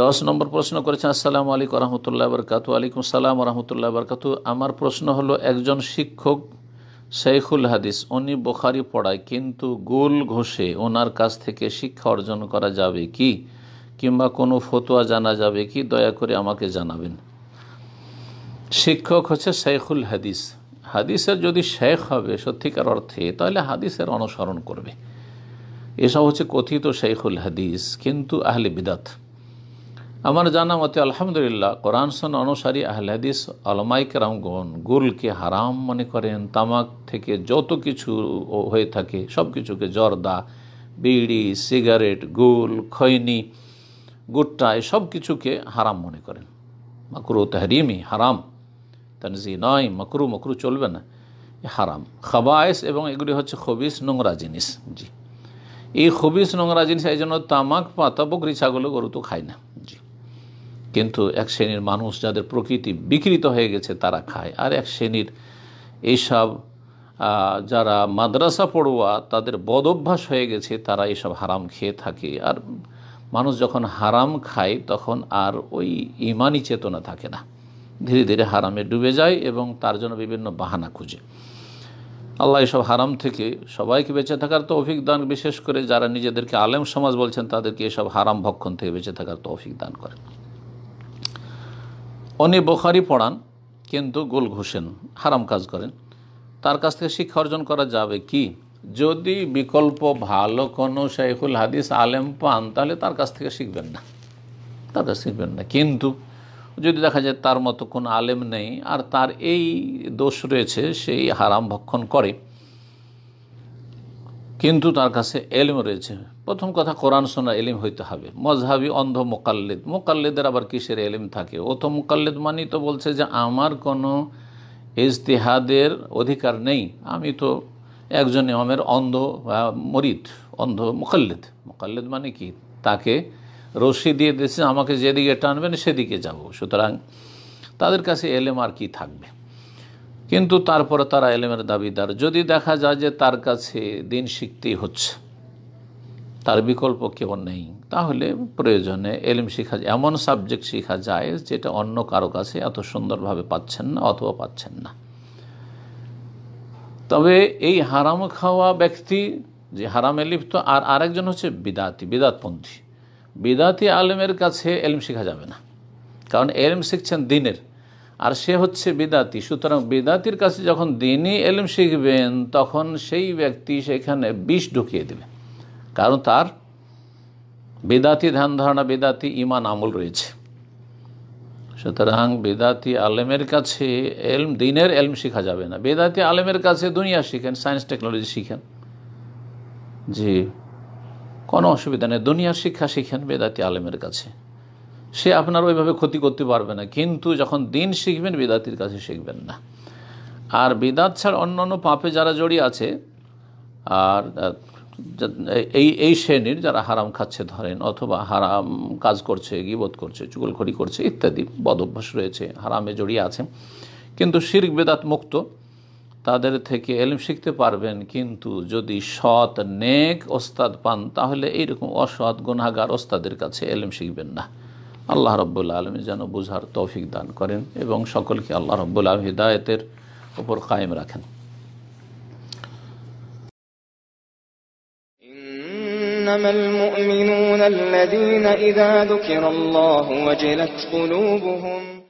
দশ নম্বর প্রশ্ন করেছেন আসসালাম আলাইকুম রহমতুল্লাহ বরকাত আলাইকুম সালাম রহমতুল্লাহ বরকাত আমার প্রশ্ন হলো একজন শিক্ষক শেখুল হাদিস উনি বোখারি পড়ায় কিন্তু গোল ঘষে ওনার কাছ থেকে শিক্ষা অর্জন করা যাবে কি কিংবা কোনো ফতোয়া জানা যাবে কি দয়া করে আমাকে জানাবেন শিক্ষক হচ্ছে শেখুল হাদিস হাদিসের যদি শেখ হবে সত্যিকার অর্থে তাহলে হাদিসের অনুসরণ করবে এসব হচ্ছে কথিত শেখুল হাদিস কিন্তু আহলে বিদাত আমার জানা মতে আলহামদুলিল্লাহ কোরআন সন অনুসারী আহলাদিস আলমাইক রামগণ গুলকে হারাম মনে করেন তামাক থেকে যত কিছু হয়ে থাকে সব কিছুকে জর্দা বিড়ি সিগারেট গুল খৈনি গুট্টা এসব কিছুকে হারাম মনে করেন মাকরু তাহরিমি হারাম তানজি নয় মকরু মকরু চলবে না হারাম খাবায়েস এবং এগুলি হচ্ছে খবিস নোংরা জিনিস জি এই খবিস নোংরা জিনিস এই জন্য তামাক পাতা বকরি ছাগল গরু তো খায় না কিন্তু এক শ্রেণীর মানুষ যাদের প্রকৃতি বিকৃত হয়ে গেছে তারা খায় আর এক শ্রেণীর এইসব যারা মাদ্রাসা পড়ুয়া তাদের বদ অভ্যাস হয়ে গেছে তারা এইসব হারাম খেয়ে থাকে আর মানুষ যখন হারাম খায় তখন আর ওই ইমানই চেতনা থাকে না ধীরে ধীরে হারামে ডুবে যায় এবং তার জন্য বিভিন্ন বাহানা খুঁজে আল্লাহ এসব হারাম থেকে সবাইকে বেঁচে থাকার তৌফিক দান বিশেষ করে যারা নিজেদেরকে আলেম সমাজ বলছেন তাদেরকে এসব হারাম ভক্ষণ থেকে বেঁচে থাকার তৌফিক দান করেন অনি বোখারি পড়ান কিন্তু গোল ঘোষেন হারাম কাজ করেন তার কাছ থেকে শিক্ষা অর্জন করা যাবে কি যদি বিকল্প ভালো কোনো শেখুল হাদিস আলেম পান তাহলে তার কাছ থেকে শিখবেন না তার কাছ শিখবেন না কিন্তু যদি দেখা যায় তার মতো কোনো আলেম নেই আর তার এই দোষ রয়েছে সেই হারাম ভক্ষণ করে কিন্তু তার কাছে এলিম রয়েছে প্রথম কথা কোরআন শোনা এলিম হইতে হবে মজহাবি অন্ধ মোকাল্লেদ মোকাল্লেদের আবার কিসের এলিম থাকে ও তো মোকাল্লেদ মানি তো বলছে যে আমার কোনো ইজতিহাদের অধিকার নেই আমি তো একজন ইমামের অন্ধ মরিদ অন্ধ মোকাল্লেদ মোকাল্লেদ মানে কি তাকে রশি দিয়ে দিয়েছে আমাকে যেদিকে টানবেন সেদিকে যাব সুতরাং তাদের কাছে এলেম আর কি থাকবে কিন্তু তারপরে তারা এলেমের দাবিদার যদি দেখা যায় যে তার কাছে দিন শিখতেই হচ্ছে তার বিকল্প কেউ নেই তাহলে প্রয়োজনে এলিম শিখা এমন সাবজেক্ট শেখা যায় যেটা অন্য কারো কাছে এত সুন্দরভাবে পাচ্ছেন না অথবা পাচ্ছেন না তবে এই হারাম খাওয়া ব্যক্তি যে হারামে লিপ্ত আর আরেকজন হচ্ছে বিদাতি বিদাতপন্থী বিদাতি আলেমের কাছে এলিম শেখা যাবে না কারণ এলিম শিখছেন দিনের আর সে হচ্ছে বেদাতি সুতরাং বেদাতির কাছে যখন দিনই এলম শিখবেন তখন সেই ব্যক্তি সেখানে বিষ ঢুকিয়ে দেবে কারণ তার বেদাতি ধ্যান ধারণা বেদাতি ইমান আমল রয়েছে সুতরাং বেদাতি আলেমের কাছে এলম দিনের এলম শেখা যাবে না বেদাতি আলেমের কাছে দুনিয়া শিখেন সায়েন্স টেকনোলজি শিখেন জি কোনো অসুবিধা নেই দুনিয়ার শিক্ষা শিখেন বেদাতি আলেমের কাছে সে আপনার ওইভাবে ক্ষতি করতে পারবে না কিন্তু যখন দিন শিখবেন বিদাতির কাছে শিখবেন না আর বিদাত ছাড়া অন্যান্য পাপে যারা জড়িয়ে আছে আর এই এই শ্রেণীর যারা হারাম খাচ্ছে ধরেন অথবা হারাম কাজ করছে গিবোধ করছে চুগলখড়ি করছে ইত্যাদি বদ অভ্যাস রয়েছে হারামে জড়িয়ে আছে কিন্তু শির বেদাত মুক্ত তাদের থেকে এলম শিখতে পারবেন কিন্তু যদি সৎ নেক ওস্তাদ পান তাহলে এইরকম অসৎ গুনাগার ওস্তাদের কাছে এলম শিখবেন না আল্লাহ রাব্বুল আলামিন যেন বুঝার তৌফিক দান করেন এবং সকলকে আল্লাহ রাব্বুল আলামিন হেদায়েতের উপর قائم রাখেন إنما المؤمنون الذين إذا ذكر الله وجلت قلوبهم